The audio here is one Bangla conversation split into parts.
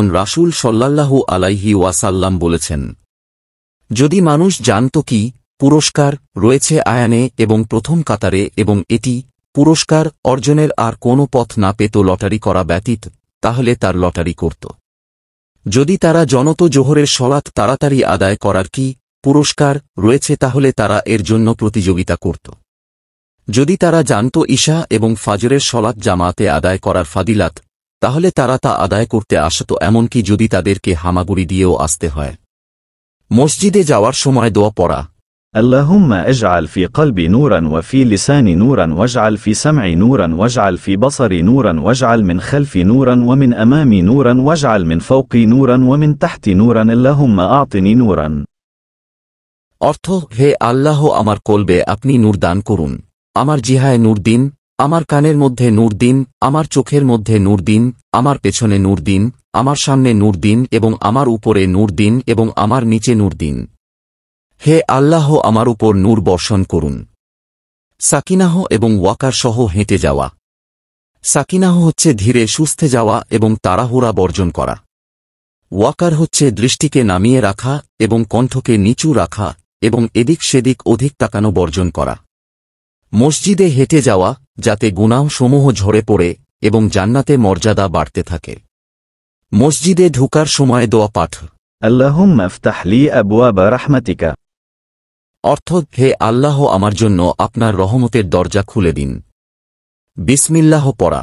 উন রাসুল সল্লাহ আলাইহি ওয়াসাল্লাম বলেছেন যদি মানুষ জানত কি পুরস্কার রয়েছে আয়ানে এবং প্রথম কাতারে এবং এটি পুরস্কার অর্জনের আর কোনো পথ না পেত লটারি করা ব্যতীত তাহলে তার লটারি করত যদি তারা জনত জোহরের সলাৎ তাড়াতাড়ি আদায় করার কি পুরস্কার রয়েছে তাহলে তারা এর জন্য প্রতিযোগিতা করত যদি তারা জানত ঈশা এবং ফাজরের সলাৎ জামাতে আদায় করার ফাদিলাত তাহলে তারা তা আদায় করতে আসত এমনকি যদি তাদেরকে হামাগুড়ি দিয়েও আসতে হয় মসজিদে যাওয়ার সময় দোয়া পড়া اللهم اجعل في قلبي نورا وفي لساني نورا واجعل في سمعي نورا واجعل في بصري نورا واجعل من خلفي نورا ومن أمامي نورا واجعل من فوقي نورا ومن تحتي نورا اللهم أعطني نورا অর্থ হে আল্লাহ আমার কলবে আপনি নূর দান করুন আমার জিহায় নূর দিন আমার কানের মধ্যে নূর দিন আমার চোখের মধ্যে নূর দিন আমার পেছনে নূর দিন আমার সামনে নূর দিন এবং আমার উপরে নূর দিন এবং আমার নিচে নূর দিন হে আল্লাহ আমার উপর নূর বর্ষণ করুন সাকিনাহ এবং ওয়াকার সহ হেঁটে যাওয়া সাকিনাহ হচ্ছে ধীরে সুস্থে যাওয়া এবং তাড়াহুড়া বর্জন করা ওয়াকার হচ্ছে দৃষ্টিকে নামিয়ে রাখা এবং কণ্ঠকে নিচু রাখা এবং এদিক সেদিক অধিক তাকানো বর্জন করা মসজিদে হেঁটে যাওয়া যাতে গুনাহ সমূহ ঝরে পড়ে এবং জান্নাতে মর্যাদা বাড়তে থাকে মসজিদে ঢুকার সময় দোয়া পাঠ অর্থ হে আল্লাহ আমার জন্য আপনার রহমতের দরজা খুলে দিন বিসমিল্লাহ পড়া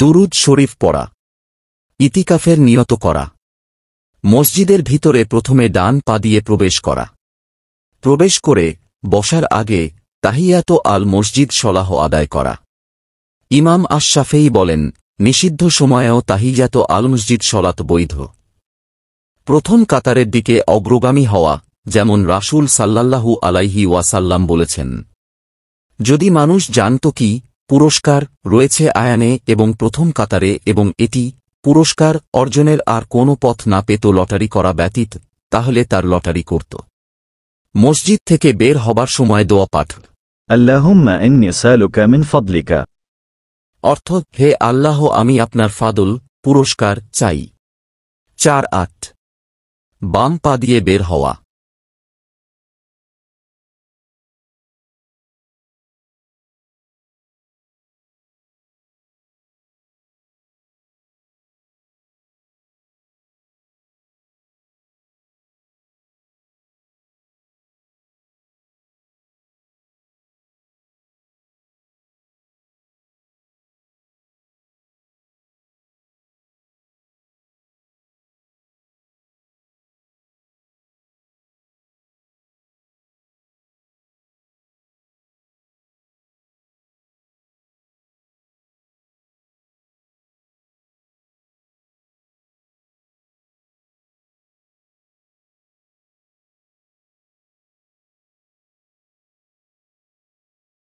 দুরুদ শরীফ পড়া ইতিকাফের নিয়ত করা মসজিদের ভিতরে প্রথমে ডান পা দিয়ে প্রবেশ করা প্রবেশ করে বসার আগে তাহিয়াত আল মসজিদ সলাহ আদায় করা ইমাম আশাফেই বলেন নিষিদ্ধ সময়েও তাহিয়াত আল মসজিদ সলাত বৈধ প্রথম কাতারের দিকে অগ্রগামী হওয়া যেমন রাসুল সাল্লাল্লাহু আলাইহি ওয়াসাল্লাম বলেছেন যদি মানুষ জানত কি পুরস্কার রয়েছে আয়ানে এবং প্রথম কাতারে এবং এটি পুরস্কার অর্জনের আর কোনো পথ না পেত লটারি করা ব্যতীত তাহলে তার লটারি করত মসজিদ থেকে বের হবার সময় দোয়া পাঠ আল্লাহুম্মা ইন্নি সালুকা মিন ফদলিকা অর্থ হে আল্লাহ আমি আপনার ফাদল পুরস্কার চাই চার আট বাম পা দিয়ে বের হওয়া